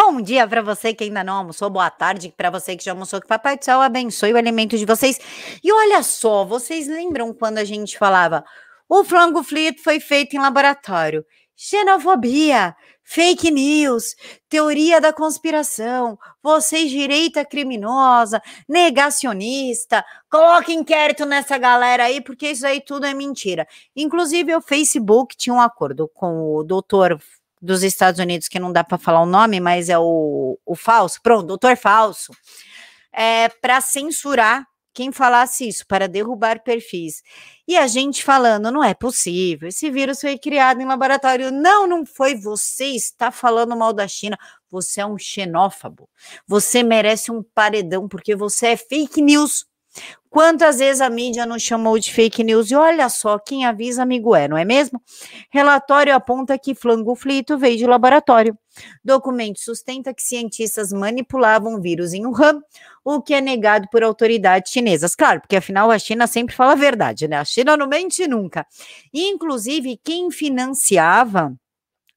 Bom dia para você que ainda não almoçou, boa tarde para você que já almoçou, que Papai do Céu abençoe o alimento de vocês. E olha só, vocês lembram quando a gente falava o frango frito foi feito em laboratório? Xenofobia, fake news, teoria da conspiração, vocês direita criminosa, negacionista, coloque inquérito nessa galera aí, porque isso aí tudo é mentira. Inclusive, o Facebook tinha um acordo com o doutor dos Estados Unidos, que não dá para falar o nome, mas é o, o falso, pronto, doutor falso, é, para censurar quem falasse isso, para derrubar perfis. E a gente falando, não é possível, esse vírus foi criado em laboratório. Não, não foi, você está falando mal da China, você é um xenófobo, você merece um paredão, porque você é fake news. Quantas vezes a mídia nos chamou de fake news? E olha só, quem avisa, amigo é, não é mesmo? Relatório aponta que flango flito veio de laboratório. Documento sustenta que cientistas manipulavam vírus em Wuhan, o que é negado por autoridades chinesas. Claro, porque afinal a China sempre fala a verdade, né? A China não mente nunca. Inclusive, quem financiava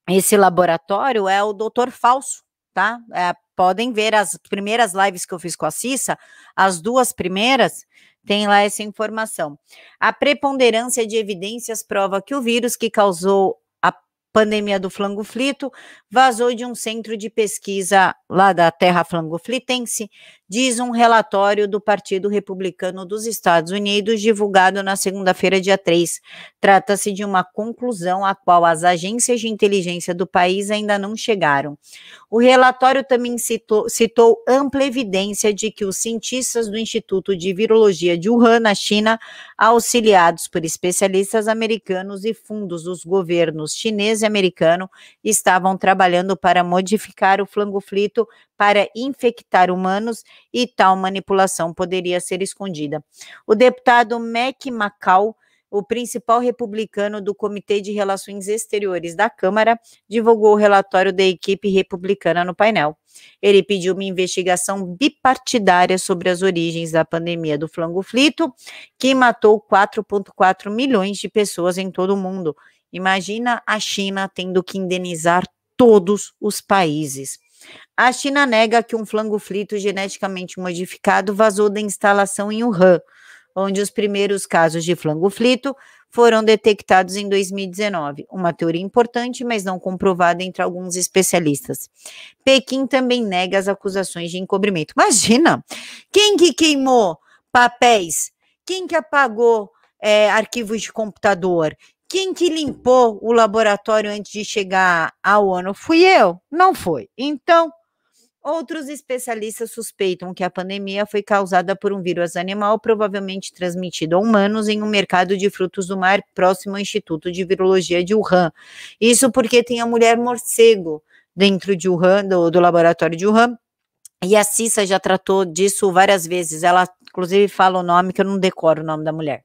esse laboratório é o doutor Falso tá? É, podem ver as primeiras lives que eu fiz com a Cissa, as duas primeiras, tem lá essa informação. A preponderância de evidências prova que o vírus que causou a pandemia do flito vazou de um centro de pesquisa lá da terra flitense, diz um relatório do Partido Republicano dos Estados Unidos, divulgado na segunda-feira, dia 3. Trata-se de uma conclusão a qual as agências de inteligência do país ainda não chegaram. O relatório também citou, citou ampla evidência de que os cientistas do Instituto de Virologia de Wuhan, na China, auxiliados por especialistas americanos e fundos dos governos chinês e americano, estavam trabalhando para modificar o flangoflito para infectar humanos e tal manipulação poderia ser escondida. O deputado Mac Macau o principal republicano do Comitê de Relações Exteriores da Câmara, divulgou o relatório da equipe republicana no painel. Ele pediu uma investigação bipartidária sobre as origens da pandemia do flango flito, que matou 4,4 milhões de pessoas em todo o mundo. Imagina a China tendo que indenizar todos os países. A China nega que um flango frito geneticamente modificado vazou da instalação em Wuhan, onde os primeiros casos de flango frito foram detectados em 2019. Uma teoria importante, mas não comprovada entre alguns especialistas. Pequim também nega as acusações de encobrimento. Imagina! Quem que queimou papéis? Quem que apagou é, arquivos de computador? Quem que limpou o laboratório antes de chegar ao ano? Fui eu? Não foi. Então, Outros especialistas suspeitam que a pandemia foi causada por um vírus animal, provavelmente transmitido a humanos, em um mercado de frutos do mar próximo ao Instituto de Virologia de Wuhan. Isso porque tem a mulher morcego dentro de Wuhan, do, do laboratório de Wuhan, e a Cissa já tratou disso várias vezes. Ela, inclusive, fala o nome, que eu não decoro o nome da mulher.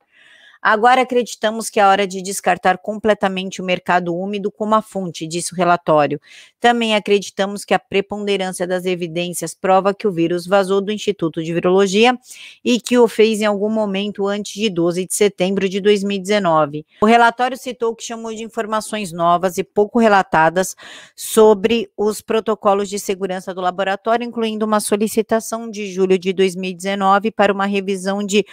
Agora acreditamos que é hora de descartar completamente o mercado úmido como a fonte, disse o relatório. Também acreditamos que a preponderância das evidências prova que o vírus vazou do Instituto de Virologia e que o fez em algum momento antes de 12 de setembro de 2019. O relatório citou que chamou de informações novas e pouco relatadas sobre os protocolos de segurança do laboratório, incluindo uma solicitação de julho de 2019 para uma revisão de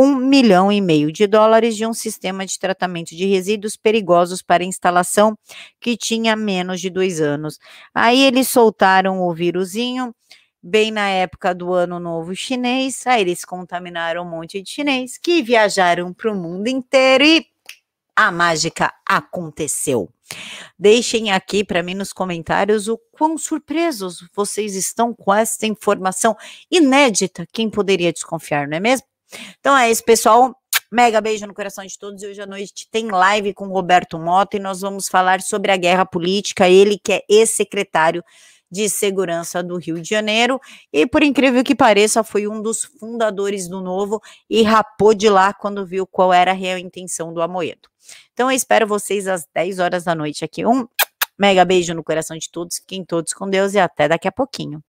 um milhão e meio de dólares de um sistema de tratamento de resíduos perigosos para instalação que tinha menos de dois anos. Aí eles soltaram o vírusinho bem na época do ano novo chinês, aí eles contaminaram um monte de chinês que viajaram para o mundo inteiro e a mágica aconteceu. Deixem aqui para mim nos comentários o quão surpresos vocês estão com essa informação inédita. Quem poderia desconfiar, não é mesmo? Então é isso, pessoal. Mega beijo no coração de todos. Hoje à noite tem live com Roberto Mota e nós vamos falar sobre a guerra política. Ele que é ex-secretário de Segurança do Rio de Janeiro e, por incrível que pareça, foi um dos fundadores do Novo e rapou de lá quando viu qual era a real intenção do Amoedo. Então, eu espero vocês às 10 horas da noite aqui. Um mega beijo no coração de todos, fiquem todos com Deus e até daqui a pouquinho.